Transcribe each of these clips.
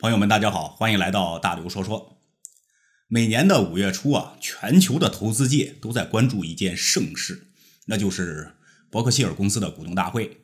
朋友们，大家好，欢迎来到大刘说说。每年的五月初啊，全球的投资界都在关注一件盛事，那就是伯克希尔公司的股东大会。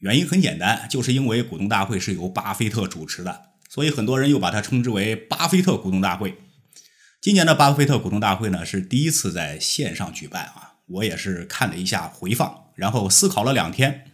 原因很简单，就是因为股东大会是由巴菲特主持的，所以很多人又把它称之为巴菲特股东大会。今年的巴菲特股东大会呢，是第一次在线上举办啊。我也是看了一下回放，然后思考了两天，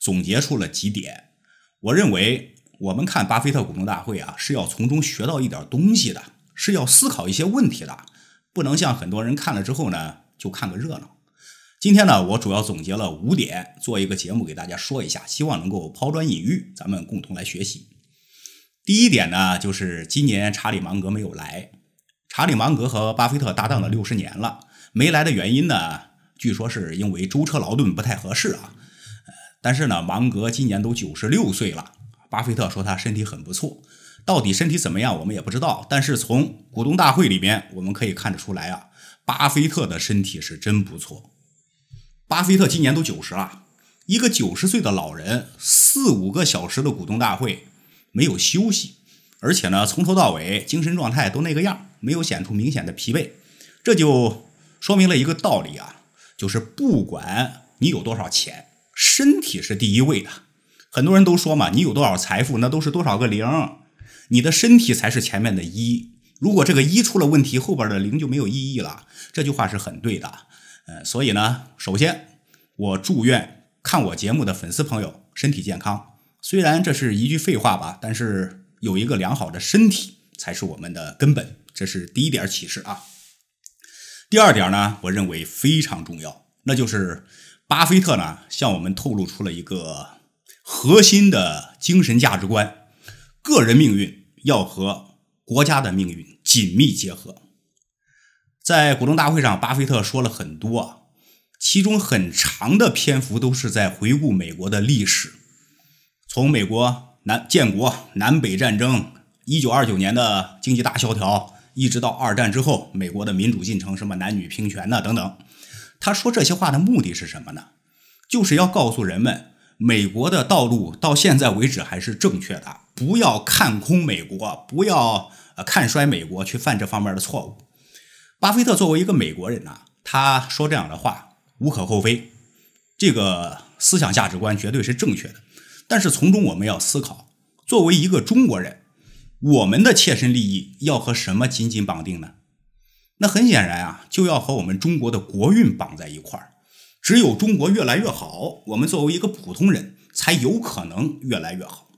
总结出了几点。我认为。我们看巴菲特股东大会啊，是要从中学到一点东西的，是要思考一些问题的，不能像很多人看了之后呢，就看个热闹。今天呢，我主要总结了五点，做一个节目给大家说一下，希望能够抛砖引玉，咱们共同来学习。第一点呢，就是今年查理芒格没有来。查理芒格和巴菲特搭档了六十年了，没来的原因呢，据说是因为舟车劳顿不太合适啊。但是呢，芒格今年都九十六岁了。巴菲特说他身体很不错，到底身体怎么样我们也不知道。但是从股东大会里边我们可以看得出来啊，巴菲特的身体是真不错。巴菲特今年都九十了，一个九十岁的老人四五个小时的股东大会没有休息，而且呢从头到尾精神状态都那个样，没有显出明显的疲惫。这就说明了一个道理啊，就是不管你有多少钱，身体是第一位的。很多人都说嘛，你有多少财富，那都是多少个零，你的身体才是前面的一。如果这个一出了问题，后边的零就没有意义了。这句话是很对的。呃，所以呢，首先我祝愿看我节目的粉丝朋友身体健康。虽然这是一句废话吧，但是有一个良好的身体才是我们的根本。这是第一点启示啊。第二点呢，我认为非常重要，那就是巴菲特呢向我们透露出了一个。核心的精神价值观，个人命运要和国家的命运紧密结合。在股东大会上，巴菲特说了很多，其中很长的篇幅都是在回顾美国的历史，从美国南建国、南北战争、一九二九年的经济大萧条，一直到二战之后美国的民主进程，什么男女平权呐等等。他说这些话的目的是什么呢？就是要告诉人们。美国的道路到现在为止还是正确的，不要看空美国，不要呃看衰美国，去犯这方面的错误。巴菲特作为一个美国人呢，他说这样的话无可厚非，这个思想价值观绝对是正确的。但是从中我们要思考，作为一个中国人，我们的切身利益要和什么紧紧绑定呢？那很显然啊，就要和我们中国的国运绑在一块儿。只有中国越来越好，我们作为一个普通人，才有可能越来越好。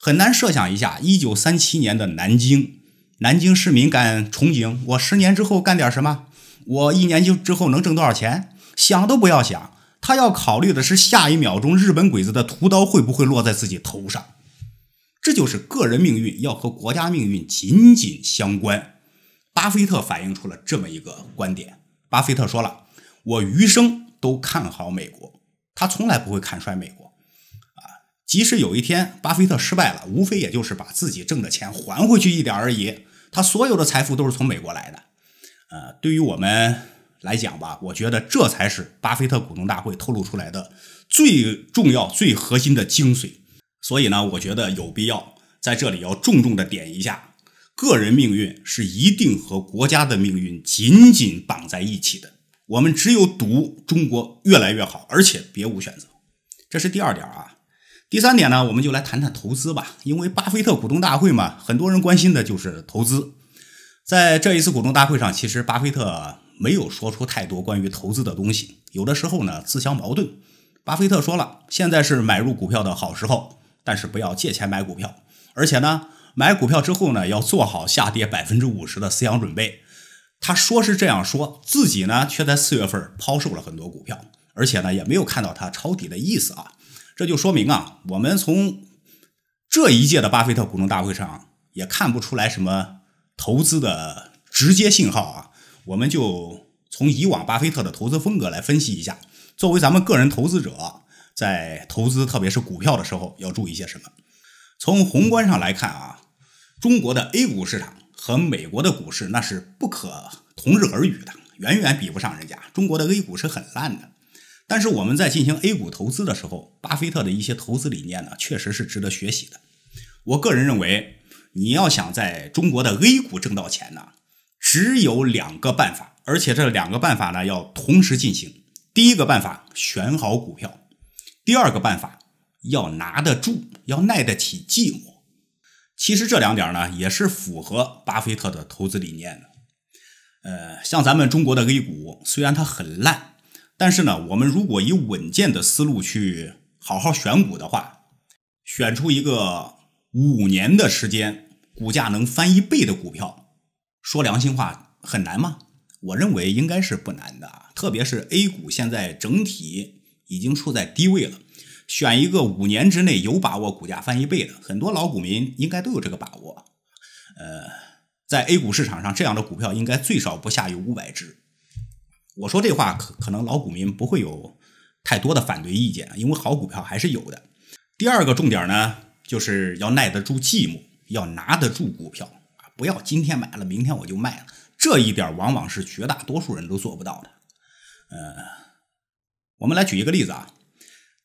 很难设想一下，一九三七年的南京，南京市民敢憧憬我十年之后干点什么，我一年就之后能挣多少钱？想都不要想。他要考虑的是下一秒钟日本鬼子的屠刀会不会落在自己头上。这就是个人命运要和国家命运紧紧相关。巴菲特反映出了这么一个观点：，巴菲特说了，我余生。都看好美国，他从来不会看衰美国，啊，即使有一天巴菲特失败了，无非也就是把自己挣的钱还回去一点而已。他所有的财富都是从美国来的，呃，对于我们来讲吧，我觉得这才是巴菲特股东大会透露出来的最重要、最核心的精髓。所以呢，我觉得有必要在这里要重重的点一下，个人命运是一定和国家的命运紧紧绑在一起的。我们只有赌中国越来越好，而且别无选择，这是第二点啊。第三点呢，我们就来谈谈投资吧。因为巴菲特股东大会嘛，很多人关心的就是投资。在这一次股东大会上，其实巴菲特没有说出太多关于投资的东西，有的时候呢自相矛盾。巴菲特说了，现在是买入股票的好时候，但是不要借钱买股票，而且呢，买股票之后呢，要做好下跌百分之五十的思想准备。他说是这样说，自己呢却在四月份抛售了很多股票，而且呢也没有看到他抄底的意思啊。这就说明啊，我们从这一届的巴菲特股东大会上也看不出来什么投资的直接信号啊。我们就从以往巴菲特的投资风格来分析一下，作为咱们个人投资者在投资，特别是股票的时候要注意些什么。从宏观上来看啊，中国的 A 股市场。和美国的股市那是不可同日而语的，远远比不上人家。中国的 A 股是很烂的，但是我们在进行 A 股投资的时候，巴菲特的一些投资理念呢，确实是值得学习的。我个人认为，你要想在中国的 A 股挣到钱呢，只有两个办法，而且这两个办法呢要同时进行。第一个办法选好股票，第二个办法要拿得住，要耐得起寂寞。其实这两点呢，也是符合巴菲特的投资理念的。呃，像咱们中国的 A 股，虽然它很烂，但是呢，我们如果以稳健的思路去好好选股的话，选出一个五年的时间股价能翻一倍的股票，说良心话很难吗？我认为应该是不难的，特别是 A 股现在整体已经处在低位了。选一个五年之内有把握股价翻一倍的，很多老股民应该都有这个把握。呃，在 A 股市场上，这样的股票应该最少不下于五百只。我说这话可可能老股民不会有太多的反对意见，因为好股票还是有的。第二个重点呢，就是要耐得住寂寞，要拿得住股票啊，不要今天买了，明天我就卖了。这一点往往是绝大多数人都做不到的。呃，我们来举一个例子啊。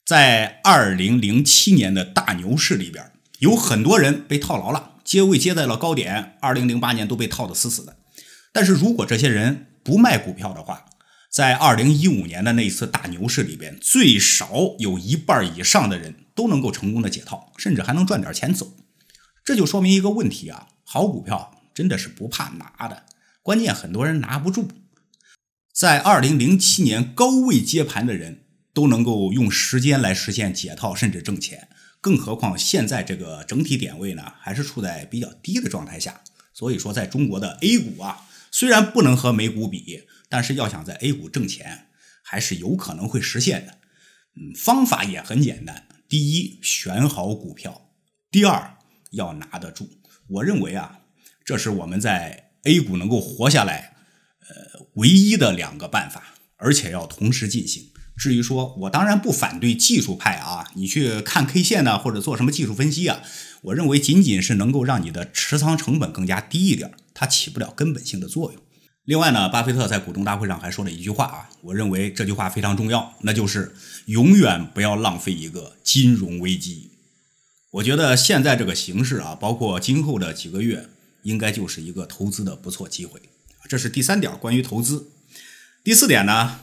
在二零零七年的大牛市里边，有很多人被套牢了，接位接在了高点。二零零八年都被套得死死的。但是如果这些人不卖股票的话，在二零一五年的那一次大牛市里边，最少有一半以上的人都能够成功的解套，甚至还能赚点钱走。这就说明一个问题啊，好股票真的是不怕拿的，关键很多人拿不住。在二零零七年高位接盘的人。都能够用时间来实现解套甚至挣钱，更何况现在这个整体点位呢，还是处在比较低的状态下。所以说，在中国的 A 股啊，虽然不能和美股比，但是要想在 A 股挣钱，还是有可能会实现的。嗯，方法也很简单：第一，选好股票；第二，要拿得住。我认为啊，这是我们在 A 股能够活下来呃唯一的两个办法，而且要同时进行。至于说，我当然不反对技术派啊，你去看 K 线呢，或者做什么技术分析啊，我认为仅仅是能够让你的持仓成本更加低一点，它起不了根本性的作用。另外呢，巴菲特在股东大会上还说了一句话啊，我认为这句话非常重要，那就是永远不要浪费一个金融危机。我觉得现在这个形势啊，包括今后的几个月，应该就是一个投资的不错机会。这是第三点，关于投资。第四点呢？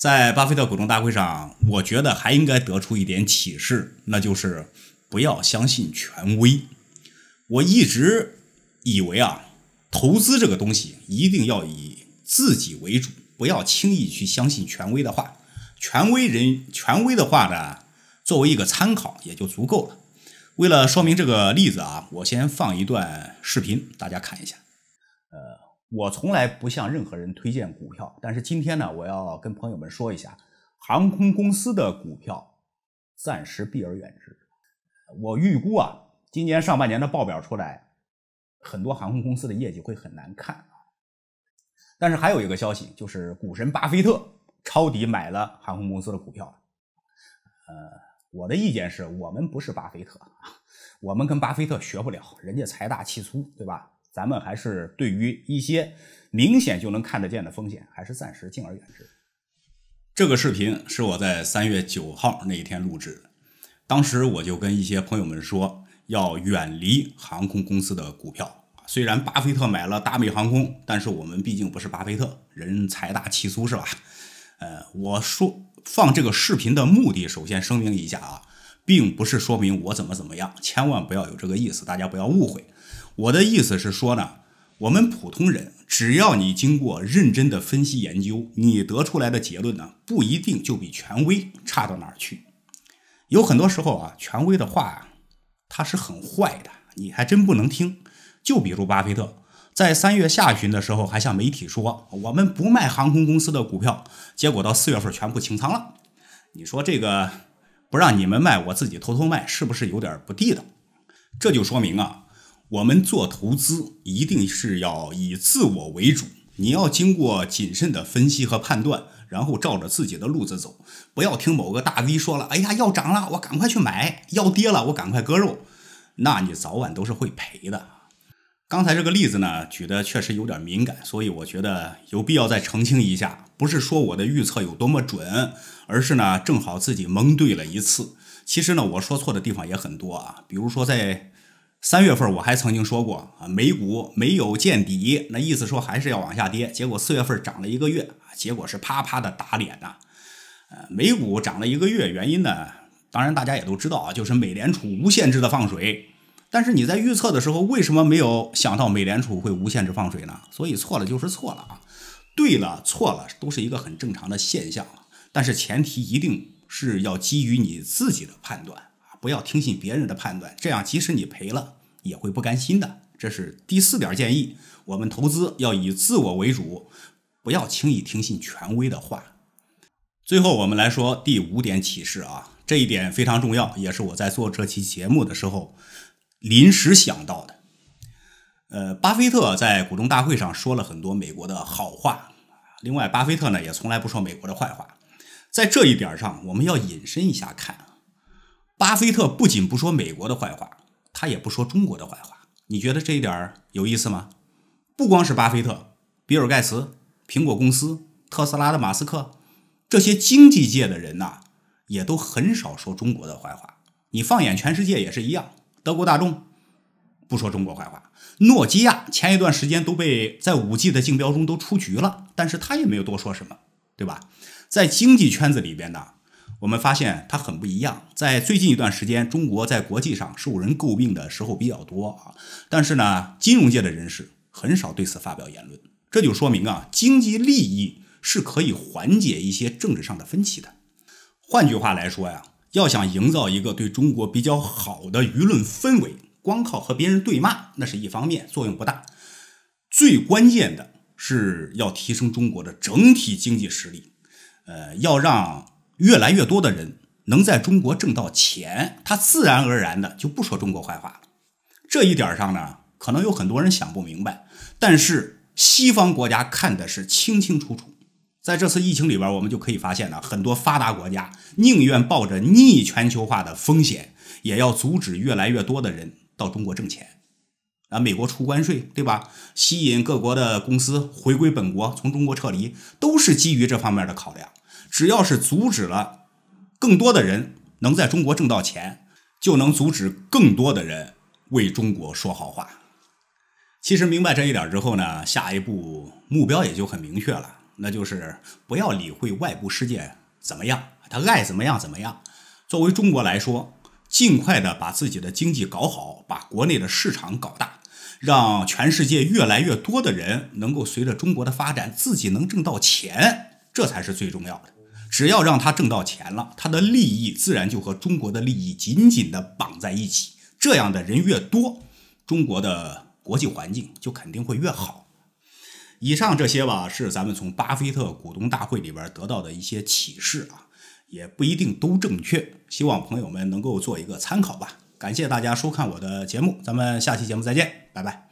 在巴菲特股东大会上，我觉得还应该得出一点启示，那就是不要相信权威。我一直以为啊，投资这个东西一定要以自己为主，不要轻易去相信权威的话。权威人、权威的话呢，作为一个参考也就足够了。为了说明这个例子啊，我先放一段视频，大家看一下。我从来不向任何人推荐股票，但是今天呢，我要跟朋友们说一下，航空公司的股票暂时避而远之。我预估啊，今年上半年的报表出来，很多航空公司的业绩会很难看啊。但是还有一个消息，就是股神巴菲特抄底买了航空公司的股票。呃，我的意见是，我们不是巴菲特我们跟巴菲特学不了，人家财大气粗，对吧？咱们还是对于一些明显就能看得见的风险，还是暂时敬而远之。这个视频是我在三月九号那一天录制的，当时我就跟一些朋友们说，要远离航空公司的股票。虽然巴菲特买了达美航空，但是我们毕竟不是巴菲特，人财大气粗是吧？呃，我说放这个视频的目的，首先声明一下啊，并不是说明我怎么怎么样，千万不要有这个意思，大家不要误会。我的意思是说呢，我们普通人只要你经过认真的分析研究，你得出来的结论呢，不一定就比权威差到哪儿去。有很多时候啊，权威的话它是很坏的，你还真不能听。就比如巴菲特在三月下旬的时候还向媒体说：“我们不卖航空公司的股票。”结果到四月份全部清仓了。你说这个不让你们卖，我自己偷偷卖，是不是有点不地道？这就说明啊。我们做投资一定是要以自我为主，你要经过谨慎的分析和判断，然后照着自己的路子走，不要听某个大 V 说了，哎呀要涨了，我赶快去买；要跌了，我赶快割肉，那你早晚都是会赔的。刚才这个例子呢，举的确实有点敏感，所以我觉得有必要再澄清一下，不是说我的预测有多么准，而是呢正好自己蒙对了一次。其实呢，我说错的地方也很多啊，比如说在。三月份我还曾经说过啊，美股没有见底，那意思说还是要往下跌。结果四月份涨了一个月，结果是啪啪的打脸呐。呃，美股涨了一个月，原因呢，当然大家也都知道啊，就是美联储无限制的放水。但是你在预测的时候，为什么没有想到美联储会无限制放水呢？所以错了就是错了啊。对了，错了都是一个很正常的现象。但是前提一定是要基于你自己的判断。不要听信别人的判断，这样即使你赔了，也会不甘心的。这是第四点建议，我们投资要以自我为主，不要轻易听信权威的话。最后，我们来说第五点启示啊，这一点非常重要，也是我在做这期节目的时候临时想到的。呃，巴菲特在股东大会上说了很多美国的好话，另外，巴菲特呢也从来不说美国的坏话，在这一点上，我们要引申一下看。巴菲特不仅不说美国的坏话，他也不说中国的坏话。你觉得这一点有意思吗？不光是巴菲特、比尔盖茨、苹果公司、特斯拉的马斯克，这些经济界的人呐，也都很少说中国的坏话。你放眼全世界也是一样，德国大众不说中国坏话，诺基亚前一段时间都被在五 G 的竞标中都出局了，但是他也没有多说什么，对吧？在经济圈子里边呢。我们发现它很不一样。在最近一段时间，中国在国际上受人诟病的时候比较多啊，但是呢，金融界的人士很少对此发表言论。这就说明啊，经济利益是可以缓解一些政治上的分歧的。换句话来说呀，要想营造一个对中国比较好的舆论氛围，光靠和别人对骂那是一方面，作用不大。最关键的是要提升中国的整体经济实力，呃，要让。越来越多的人能在中国挣到钱，他自然而然的就不说中国坏话了。这一点上呢，可能有很多人想不明白，但是西方国家看的是清清楚楚。在这次疫情里边，我们就可以发现呢，很多发达国家宁愿抱着逆全球化的风险，也要阻止越来越多的人到中国挣钱。啊，美国出关税，对吧？吸引各国的公司回归本国，从中国撤离，都是基于这方面的考量。只要是阻止了更多的人能在中国挣到钱，就能阻止更多的人为中国说好话。其实明白这一点之后呢，下一步目标也就很明确了，那就是不要理会外部世界怎么样，他爱怎么样怎么样。作为中国来说，尽快的把自己的经济搞好，把国内的市场搞大，让全世界越来越多的人能够随着中国的发展自己能挣到钱，这才是最重要的。只要让他挣到钱了，他的利益自然就和中国的利益紧紧的绑在一起。这样的人越多，中国的国际环境就肯定会越好。以上这些吧，是咱们从巴菲特股东大会里边得到的一些启示啊，也不一定都正确。希望朋友们能够做一个参考吧。感谢大家收看我的节目，咱们下期节目再见，拜拜。